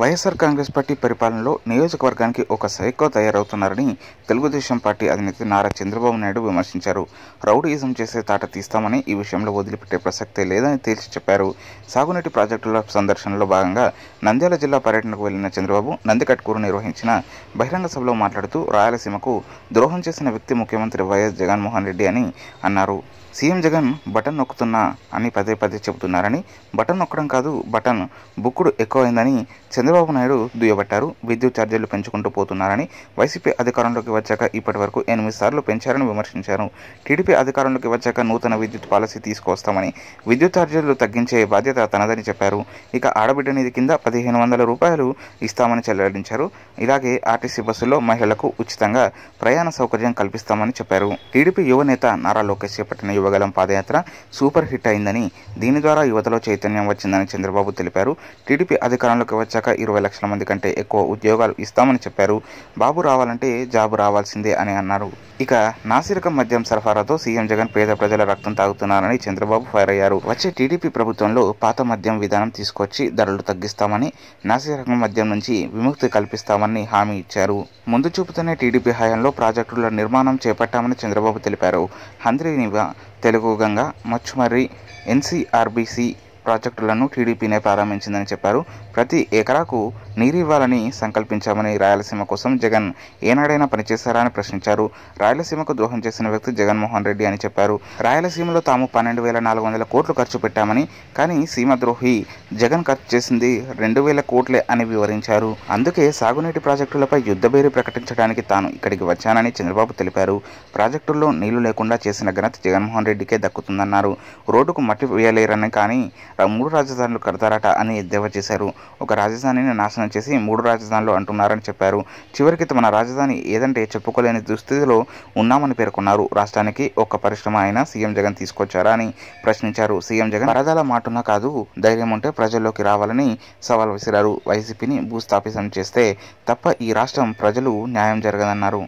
YSR Congress party పరిపాలనలో నియోజకవర్గానికి ఒక సైకో తయారవుతున్నారని తెలుగుదేశం పార్టీ అధినేత నారా చంద్రబాబు నాయుడు విమర్శించారు రౌడీయిజం చేసే తాట తీస్తామని ఈ విషయంలో వదిలిపెట్టే ప్రసక్తే లేదని తేల్చి చెప్పారు సాగునీటి ప్రాజెక్టుల సందర్శనలో భాగంగా నంద్యాల జిల్లా పర్యటనకు వెళ్లిన చంద్రబాబు నందికట్కూరు నిర్వహించిన బహిరంగ సభలో మాట్లాడుతూ రాయలసీమకు ద్రోహం చేసిన వ్యక్తి ముఖ్యమంత్రి వైఎస్ జగన్మోహన్ రెడ్డి అని అన్నారు సీఎం జగన్ బటన్ నొక్కుతున్నా అని పదే పదే చెబుతున్నారని బటన్ నొక్కడం కాదు బటన్ బుక్కుడు ఎక్కువైందని చంద్రబాబు నాయుడు దుయ్యబట్టారు విద్యుత్ ఛార్జీలు పెంచుకుంటూ పోతున్నారని వైసీపీ అధికారంలోకి వచ్చాక ఇప్పటి వరకు ఎనిమిది సార్లు పెంచారని విమర్శించారు టీడీపీ అధికారంలోకి వచ్చాక నూతన విద్యుత్ పాలసీ తీసుకొస్తామని విద్యుత్ ఛార్జీలు తగ్గించే బాధ్యత తనదని చెప్పారు ఇక ఆడబిడ్డ నిధి కింద పదిహేను వందల రూపాయలు ఇస్తామని చెల్లడించారు ఇలాగే ఆర్టీసీ బస్సుల్లో మహిళలకు ఉచితంగా ప్రయాణ సౌకర్యం కల్పిస్తామని చెప్పారు టీడీపీ యువ నేత నారా లోకేష్ చేపట్టిన యువగలం పాదయాత్ర సూపర్ హిట్ అయిందని దీని ద్వారా యువతలో చైతన్యం వచ్చిందని చంద్రబాబు తెలిపారు టీడీపీ అధికారంలోకి వచ్చాక ఇరవై లక్షల మంది కంటే ఎక్కువ ఉద్యోగాలు ఇస్తామని చెప్పారు బాబు రావాలంటే జాబు రావాలి కావాల్సిందే అని అన్నారు ఇక నాసిరకం మద్యం సరఫరాతో సీఎం జగన్ పేద ప్రజల రక్తం తాగుతున్నారని చంద్రబాబు ఫైర్ అయ్యారు వచ్చే టీడీపీ ప్రభుత్వంలో పాత మద్యం విధానం తీసుకొచ్చి ధరలు తగ్గిస్తామని నాసిరకం మద్యం నుంచి విముక్తి కల్పిస్తామని హామీ ఇచ్చారు ముందు చూపుతూనే టీడీపీ హయాంలో ప్రాజెక్టుల నిర్మాణం చేపట్టామని చంద్రబాబు తెలిపారు హంద్రీనివ తెలుగు గంగ మచ్చుమర్రి ఎన్సీఆర్బీసీ ప్రాజెక్టులను టీడీపీనే ప్రారంభించిందని చెప్పారు ప్రతి ఎకరాకు నీరు ఇవ్వాలని సంకల్పించామని రాయలసీమ కోసం జగన్ ఏనాడైనా పనిచేశారా అని ప్రశ్నించారు రాయలసీమకు ద్రోహం చేసిన వ్యక్తి జగన్మోహన్ రెడ్డి అని చెప్పారు రాయలసీమలో తాము పన్నెండు వేల నాలుగు వందల కోట్లు ఖర్చు పెట్టామని కానీ సీమ ద్రోహి జగన్ ఖర్చు చేసింది రెండు వేల కోట్లే అని వివరించారు అందుకే సాగునీటి ప్రాజెక్టులపై బేరు ప్రకటించడానికి తాను ఇక్కడికి వచ్చానని చంద్రబాబు తెలిపారు ప్రాజెక్టుల్లో నీళ్లు లేకుండా చేసిన ఘనత జగన్మోహన్ రెడ్డికే దక్కుతుందన్నారు రోడ్డుకు మట్టి వేయలేరని కానీ మూడు రాజధానులు కడతారట అని ఎద్దేవా చేశారు ఒక రాజధానిని నాశనం చేసి మూడు రాజధానులు అంటున్నారని చెప్పారు చివరికి తమ రాజధాని ఏదంటే చెప్పుకోలేని దుస్థితిలో ఉన్నామని పేర్కొన్నారు రాష్ట్రానికి ఒక్క పరిశ్రమ అయినా సీఎం జగన్ తీసుకొచ్చారా అని ప్రశ్నించారు సీఎం జగన్ వరదల మాటున కాదు ధైర్యం ఉంటే ప్రజల్లోకి రావాలని సవాల్ విసిరారు వైసీపీని భూస్థాపితం చేస్తే తప్ప ఈ రాష్ట్రం ప్రజలు న్యాయం జరగదన్నారు